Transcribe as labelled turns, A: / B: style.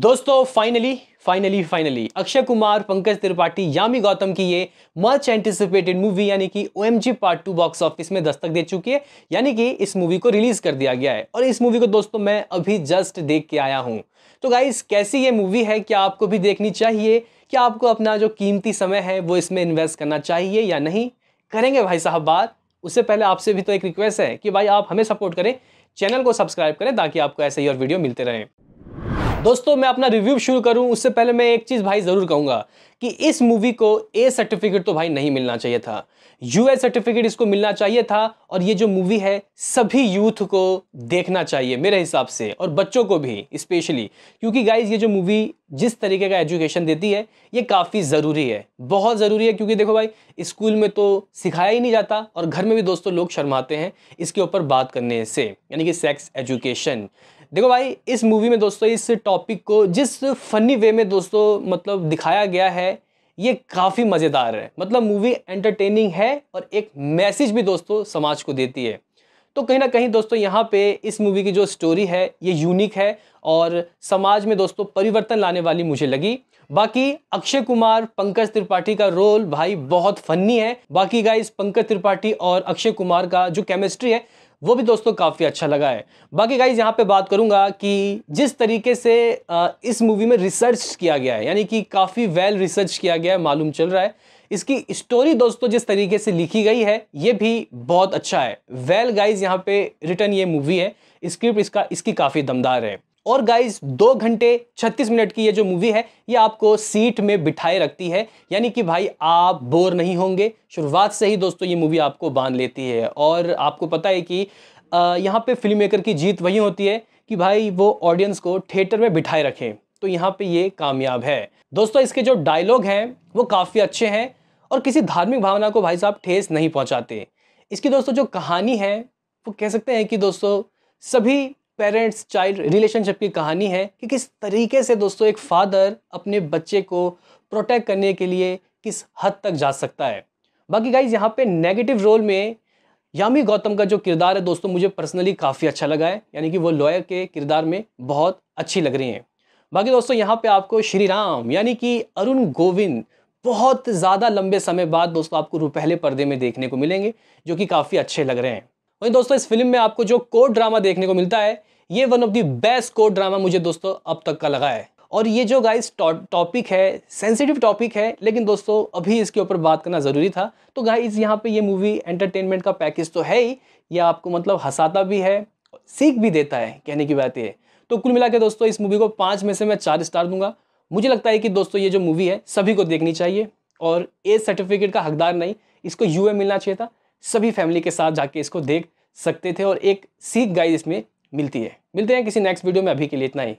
A: दोस्तों finally finally finally Akshay Kumar Pankaj Tripathi Yami Gautam की ये मच एंटिसिपेटेड मूवी यानी कि O M G part two box office में दस्तक दे चुकी है यानी कि इस मूवी को रिलीज कर दिया गया है और इस मूवी को दोस्तों मैं अभी जस्ट देख के आया हूँ तो गाइज कैसी ये मूवी है क्या आपको भी देखनी चाहिए क्या आपको अपना जो कीमती समय है वो इसमें इन्वेस्ट करना चाहिए या नहीं करेंगे भाई साहब बात उससे पहले आपसे भी तो एक रिक्वेस्ट है कि भाई आप हमें सपोर्ट करें चैनल को सब्सक्राइब करें ताकि आपको ऐसे ही और वीडियो मिलते रहें दोस्तों मैं अपना रिव्यू शुरू करूं उससे पहले मैं एक चीज़ भाई ज़रूर कहूंगा कि इस मूवी को ए सर्टिफिकेट तो भाई नहीं मिलना चाहिए था एस सर्टिफिकेट इसको मिलना चाहिए था और ये जो मूवी है सभी यूथ को देखना चाहिए मेरे हिसाब से और बच्चों को भी स्पेशली क्योंकि गाइज ये जो मूवी जिस तरीके का एजुकेशन देती है ये काफ़ी ज़रूरी है बहुत ज़रूरी है क्योंकि देखो भाई स्कूल में तो सिखाया ही नहीं जाता और घर में भी दोस्तों लोग शर्माते हैं इसके ऊपर बात करने से यानी कि सेक्स एजुकेशन देखो भाई इस मूवी में दोस्तों इस टॉपिक को जिस फनी वे में दोस्तों मतलब दिखाया गया है ये काफ़ी मज़ेदार है मतलब मूवी एंटरटेनिंग है और एक मैसेज भी दोस्तों समाज को देती है तो कहीं ना कहीं दोस्तों यहाँ पे इस मूवी की जो स्टोरी है ये यूनिक है और समाज में दोस्तों परिवर्तन लाने वाली मुझे लगी बाकी अक्षय कुमार पंकज त्रिपाठी का रोल भाई बहुत फनी है बाकी गाइस पंकज त्रिपाठी और अक्षय कुमार का जो केमिस्ट्री है वो भी दोस्तों काफ़ी अच्छा लगा है बाकी गाइज यहाँ पे बात करूँगा कि जिस तरीके से इस मूवी में रिसर्च किया गया है यानी कि काफ़ी वेल रिसर्च किया गया है मालूम चल रहा है इसकी स्टोरी दोस्तों जिस तरीके से लिखी गई है ये भी बहुत अच्छा है वेल गाइज यहाँ पे रिटर्न ये मूवी है स्क्रिप्ट इसका इसकी काफ़ी दमदार है और गाइज दो घंटे 36 मिनट की ये जो मूवी है ये आपको सीट में बिठाए रखती है यानी कि भाई आप बोर नहीं होंगे शुरुआत से ही दोस्तों ये मूवी आपको बांध लेती है और आपको पता है कि यहाँ पे फिल्म मेकर की जीत वही होती है कि भाई वो ऑडियंस को थिएटर में बिठाए रखें तो यहाँ पे ये कामयाब है दोस्तों इसके जो डायलॉग हैं वो काफ़ी अच्छे हैं और किसी धार्मिक भावना को भाई साहब ठेस नहीं पहुँचाते इसकी दोस्तों जो कहानी है वो कह सकते हैं कि दोस्तों सभी पेरेंट्स चाइल्ड रिलेशनशिप की कहानी है कि किस तरीके से दोस्तों एक फादर अपने बच्चे को प्रोटेक्ट करने के लिए किस हद तक जा सकता है बाकी गाइज यहाँ पे नेगेटिव रोल में यामी गौतम का जो किरदार है दोस्तों मुझे पर्सनली काफ़ी अच्छा लगा है यानी कि वो लॉयर के किरदार में बहुत अच्छी लग रही हैं बाकी दोस्तों यहाँ पे आपको श्री राम यानी कि अरुण गोविंद बहुत ज़्यादा लंबे समय बाद दोस्तों आपको रुपहले पर्दे में देखने को मिलेंगे जो कि काफ़ी अच्छे लग रहे हैं वहीं दोस्तों इस फिल्म में आपको जो कोर्ट ड्रामा देखने को मिलता है ये one of the best court drama मुझे दोस्तों अब तक का लगा है और ये जो गाइस टॉपिक है सेंसिटिव टॉपिक है लेकिन दोस्तों अभी इसके ऊपर बात करना ज़रूरी था तो गाइस यहाँ पे ये मूवी एंटरटेनमेंट का पैकेज तो है ही ये आपको मतलब हंसाता भी है सीख भी देता है कहने की बात ये तो कुल मिला के दोस्तों इस मूवी को पाँच में से मैं चार स्टार दूंगा मुझे लगता है कि दोस्तों ये जो मूवी है सभी को देखनी चाहिए और ए सर्टिफिकेट का हकदार नहीं इसको यू मिलना चाहिए था सभी फैमिली के साथ जाके इसको देख सकते थे और एक सीख गाइड इसमें मिलती है मिलते हैं किसी नेक्स्ट वीडियो में अभी के लिए इतना ही